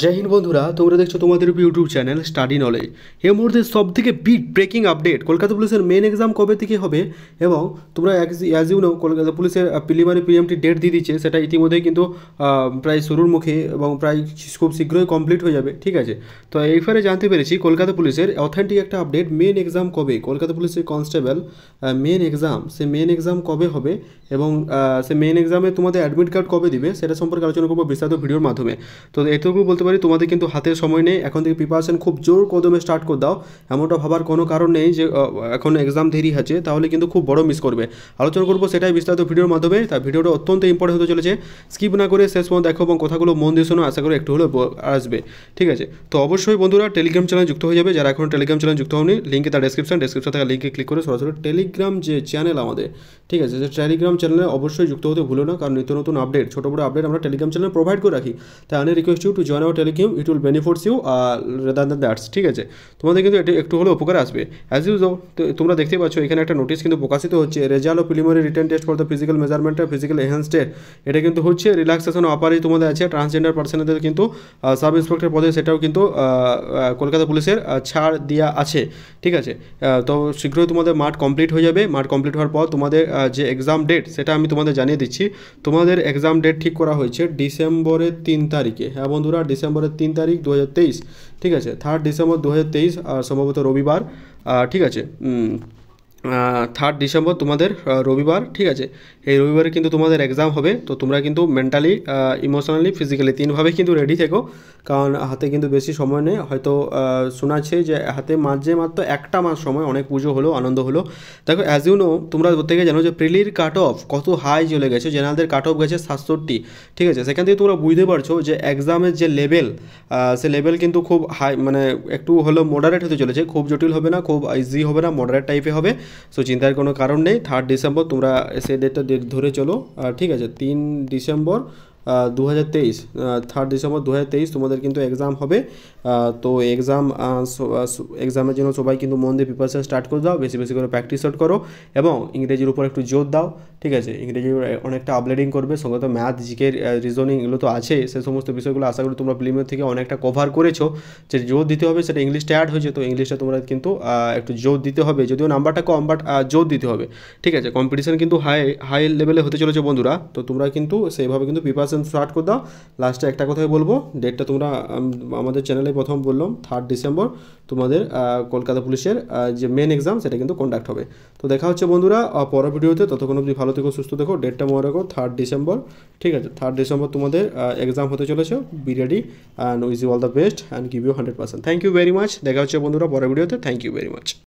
জয় হিন্দ বন্ধুরা তোমরা দেখছো তোমাদের ইউটিউব চ্যানেল স্টাডি নলেজ এই মুহূর্তে সব থেকে বিট ব্রেকিং আপডেট কলকাতা পুলিশের মেন এক্সাম কবে থেকে হবে এবং তোমরা অ্যাজ ইউ কলকাতা পুলিশের প্রিলিমারি পিএমটি ডেট দিয়ে দিচ্ছে সেটা ইতিমধ্যেই কিন্তু প্রায় শুরুর মুখে এবং প্রায় খুব শীঘ্রই কমপ্লিট হয়ে যাবে ঠিক আছে তো এইবারে জানতে পেরেছি কলকাতা পুলিশের অথেন্টিক একটা আপডেট মেন এক্সাম কবে কলকাতা পুলিশের কনস্টেবল মেন এক্সাম সে মেন এক্সাম কবে হবে এবং সে মেন এক্সামে তোমাদের অ্যাডমিট কার্ড কবে দিবে সেটা সম্পর্কে আলোচনা করবো বিস্তারিত ভিডিওর মাধ্যমে তো এতটুকু বলতে পারি তোমাদের কিন্তু হাতের সময় নেই এখন থেকে প্রিপারেশান খুব জোর কদমে স্টার্ট করে দাও এমনটা ভাবার কোনো কারণ নেই যে এখন এক্সাম দেরি আছে তাহলে কিন্তু খুব বড় মিস করবে আলোচনা করবো সেটাই বিস্তারিত ভিডিওর মাধ্যমে তার ভিডিওটা অত্যন্ত ইম্পর্টেন্ট হতে চলেছে স্কিপ না করে শেষ পর্যন্ত দেখো এবং কথাগুলো মন দিয়ে শোনো আশা করি একটু হলেও আসবে ঠিক আছে তো অবশ্যই বন্ধুরা টেলিগ্রাম চ্যানেল যুক্ত হয়ে যাবে যারা এখন টেলিগ্রাম চ্যানেল যুক্ত হওনি লিঙ্কে তার ডেসক্রিপশন ডেসক্রিপশন থাকা লিঙ্কে ক্লিক করে সরাসরি টেলিগ্রাম যে চ্যানেল আমাদের ঠিক আছে যে টেলিগ্রাম চ্যানেলে অবশ্যই যুক্ত হতে ভুলো না কারণ নিত্য নতুন আপডেট ছোটো বড় আপডেট আমরা টেলিগ্রাম চ্যানেল প্রোভাইড করে রাখি তাই আমি request you to join now Telegram it will benefits you rather than that's ঠিক আছে তোমাদের কিন্তু এটা একটু হলেও উপকার আসবে অ্যাজ ইউজ তোমরা দেখতে পাচ্ছ এখানে একটা নোটিস কিন্তু প্রকাশিত হচ্ছে রেজাল্ট ও preliminary written test for the physical measurement physical এনহ্যান্সডের এটা কিন্তু হচ্ছে রিল্যাক্সেশন অপারই তোমাদের আছে ট্রান্সজেন্ডার পার্সনদের কিন্তু সাব ইন্সপেক্টর পদে সেটাও কিন্তু কলকাতা পুলিশের ছাড় দেওয়া আছে ঠিক আছে তো শীঘ্রই তোমাদের মাঠ কমপ্লিট হয়ে যাবে মাঠ কমপ্লিট হওয়ার পর তোমাদের যে এক্সাম ডেট সেটা আমি তোমাদের জানিয়ে দিচ্ছি তোমাদের এক্সাম ডেট ঠিক করা হয়েছে ডিসেম্বরের তিন তারিখে হ্যাঁ বন্ধুরা ডিসেম্বরের তিন তারিখ দু ঠিক আছে থার্ড ডিসেম্বর দু আর সম্ভবত রবিবার ঠিক আছে থার্ড ডিসেম্বর তোমাদের রবিবার ঠিক আছে এই রবিবারে কিন্তু তোমাদের এক্সাম হবে তো তোমরা কিন্তু মেন্টালি ইমোশনালি ফিজিক্যালি তিনভাবে কিন্তু রেডি থেকো কারণ হাতে কিন্তু বেশি সময় নেই হয়তো শোনাচ্ছে যে হাতে মাঝে মাত্র একটা মাস সময় অনেক পুজো হলো আনন্দ হলো দেখো অ্যাজ ইউ নো তোমরা প্রত্যেকে জানো যে প্রিলির কাট অফ কত হাই চলে গেছে জেনারেলদের কাট অফ গেছে সাতষট্টি ঠিক আছে সেখান থেকে তোমরা বুঝতে পারছো যে এক্সামের যে লেভেল সে লেভেল কিন্তু খুব হাই মানে একটু হলো মডারেট হতে চলেছে খুব জটিল হবে না খুব ইজি হবে না মডারেট টাইপে হবে সো চিন্তার কোনো কারণ নেই থার্ড ডিসেম্বর তোমরা সে ডেটটা ধরে চলো আর ঠিক আছে তিন ডিসেম্বর দু থার্ড ডিসেম্বর দু তোমাদের কিন্তু এক্সাম হবে তো এক্সাম এক্সামের জন্য সবাই কিন্তু মন দিয়ে প্রিপারেশন স্টার্ট করে দাও বেশি বেশি করে প্র্যাকটিস আউট করো এবং ইংরেজির উপর একটু জোর দাও ঠিক আছে ইংরেজির অনেকটা আপলোডিং করবে সঙ্গে তো ম্যাথ জিকে রিজনিং এগুলো তো আছে সে সমস্ত বিষয়গুলো আশা করি তোমরা প্রিলিমিনারি থেকে অনেকটা কভার করেছো যে জোর দিতে হবে সেটা ইংলিশটা অ্যাড হয়েছে তো ইংলিশটা তোমরা কিন্তু একটু জোর দিতে হবে যদিও নাম্বারটা কম বাট জোর দিতে হবে ঠিক আছে কম্পিটিশান কিন্তু হাই হাই লেভেলে হতে চলেছে বন্ধুরা তো তোমরা কিন্তু সেইভাবে কিন্তু প্রিপারেশন সেশন স্টার্ট করে দাও লাস্টে একটা কথাই বলবো ডেটটা তোমরা আমাদের চ্যানেলে প্রথম বললাম থার্ড ডিসেম্বর তোমাদের কলকাতা পুলিশের যে মেন এক্সাম সেটা কিন্তু কন্ডাক্ট হবে তো দেখা হচ্ছে বন্ধুরা পরের ভিডিওতে ততক্ষণ অবধি ভালো থেকো সুস্থ থেকো ডেটটা মনে রাখো থার্ড ডিসেম্বর ঠিক আছে থার্ড ডিসেম্বর তোমাদের এক্সাম হতে চলেছে be ready and wish you all the best and give you hundred percent thank you very much দেখা হচ্ছে বন্ধুরা পরের ভিডিওতে থ্যাংক ইউ ভেরি মাচ